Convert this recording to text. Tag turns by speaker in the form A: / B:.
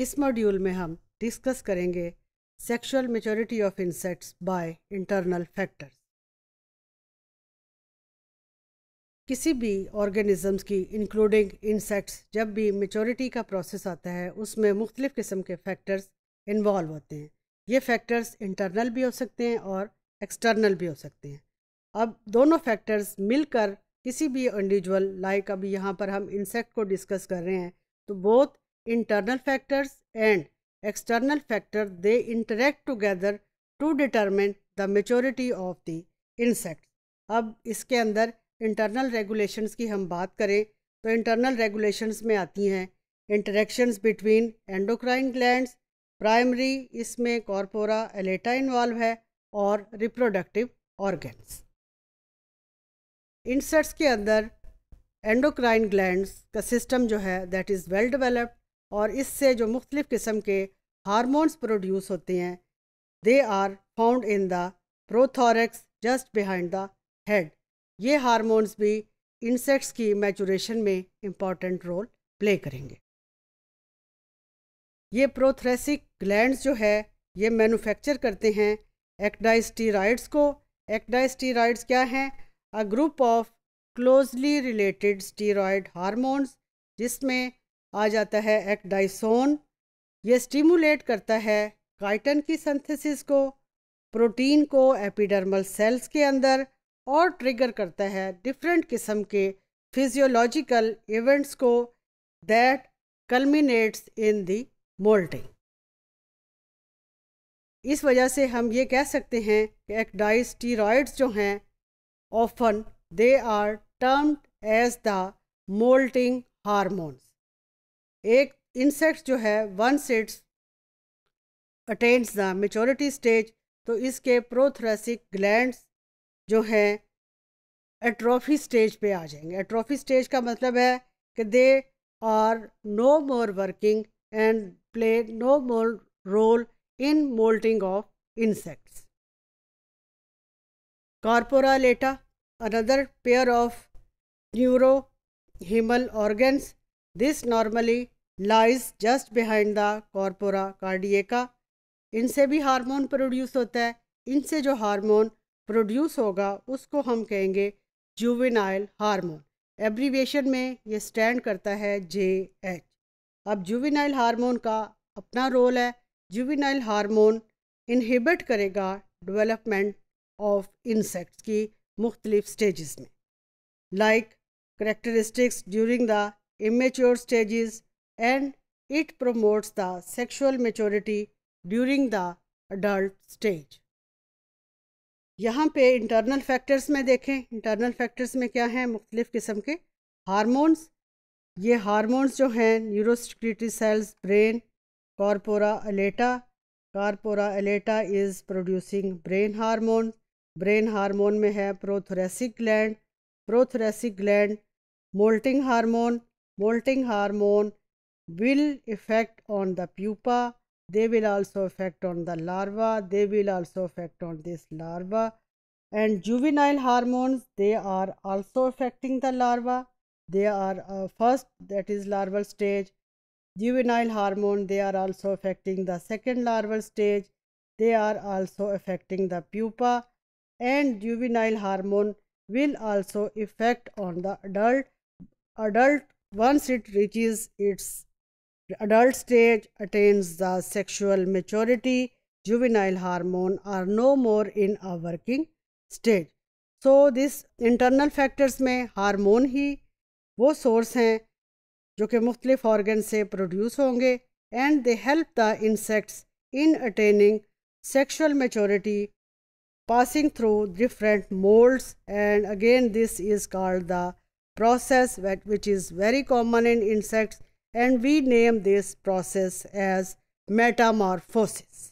A: इस मॉड्यूल में हम डिस्कस करेंगे sexual maturity of insects by internal factors किसी भी ऑर्गेनिज़म्स की इंक्लूडिंग इंसेक्ट्स जब भी मेचोरिटी का प्रोसेस आता है उसमें मुख्तलिफ़ किस्म के फैक्टर्स इन्वॉल्व होते हैं ये फैक्टर्स इंटरनल भी हो सकते हैं और एक्सटर्नल भी हो सकते हैं अब दोनों फैक्टर्स मिलकर किसी भी इंडिविजुअल लाइक अभी यहाँ पर हम इंसेक्ट को डिस्कस कर रहे हैं तो both internal factors and external factor they interact together to determine the maturity of the insect अब इसके अंदर इंटरनल रेगुलेशंस की हम बात करें तो इंटरनल रेगुलेशंस में आती हैं interactions between endocrine glands primary इसमें कॉर्पोरा एलेटा इन्वॉल्व है और रिप्रोडक्टिव ऑर्गन्स इंसेट्स के अंदर एंडोक्राइन ग्लैंड्स का सिस्टम जो है दैट इज़ वेल डेवलप्ड और इससे जो मुख्तलिफ़ किस्म के हारमोन्स प्रोड्यूस होते हैं they are found in the prothorax just behind the head ये हारमोन्स भी इंसेक्ट्स की मैचुरेशन में इम्पॉर्टेंट रोल प्ले करेंगे ये प्रोथ्रेसिक ग्लैंड जो है ये मैनुफैक्चर करते हैं एक्डाइस्टीराइड्स को एक्डाइस्टीराइड्स क्या हैं a group of closely related steroid hormones जिसमें आ जाता है एक्डाइसोन ये स्टिमुलेट करता है काइटन की सिंथेसिस को प्रोटीन को एपिडर्मल सेल्स के अंदर और ट्रिगर करता है डिफरेंट किस्म के फिजियोलॉजिकल इवेंट्स को that culminates in the moulting इस वजह से हम ये कह सकते हैं कि एक्डाइस टीरॉइड्स जो हैं often they are termed as the moulting hormones एक इंसेक्ट जो है when its attends the maturity stage तो इसके प्रोथ्रेसिक ग्लैंड जो हैं एट्रोफी स्टेज पे आ जाएंगे एट्रोफी स्टेज का मतलब है कि they are no more working and play no more role in moulting of insects corpora allata another pair of of neurohemal organs. This normally lies just behind the corpora cardiaca इनसे भी hormone produce होता है इनसे जो hormone produce होगा उसको हम कहेंगे जुविनाइल हार्मोन एब्रीवेशन में ये स्टैंड करता है जे एच अब जुविनाइल हार्मोन का अपना रोल है जुविनाइल हार्मोन इनहिबिट करेगा डेवलपमेंट ऑफ इंसेक्ट्स की मुख्तलिफ स्टेजेस में like characteristics during the immature stages and it promotes the sexual maturity during the adult stage. यहाँ पे इंटरनल फैक्टर्स में देखें इंटरनल फैक्टर्स में क्या हैं मुख्तलिफ़ किस्म के हारमोन्स ये हारमोन्स जो हैं neurosecretory cells brain corpora allata corpora allata is producing brain hormone brain hormone में है prothoracic gland prothoracic gland moulting hormone moulting hormone will affect on the pupa they will also affect on the larva they will also affect on this larva and juvenile hormones they are also affecting the larva they are uh, first that is larval stage juvenile hormone they are also affecting the second larval stage they are also affecting the pupa and juvenile hormone will also affect on the adult adult once it reaches its adult stage attains the sexual maturity, juvenile hormone are no more in a working stage. So, these internal factors may hormone he, wo source hain jo ke mukhtalif organs se produce honge and they help the insects in attaining sexual maturity passing through different molds and again this is called the process which is very common in insects and we name this process as metamorphosis.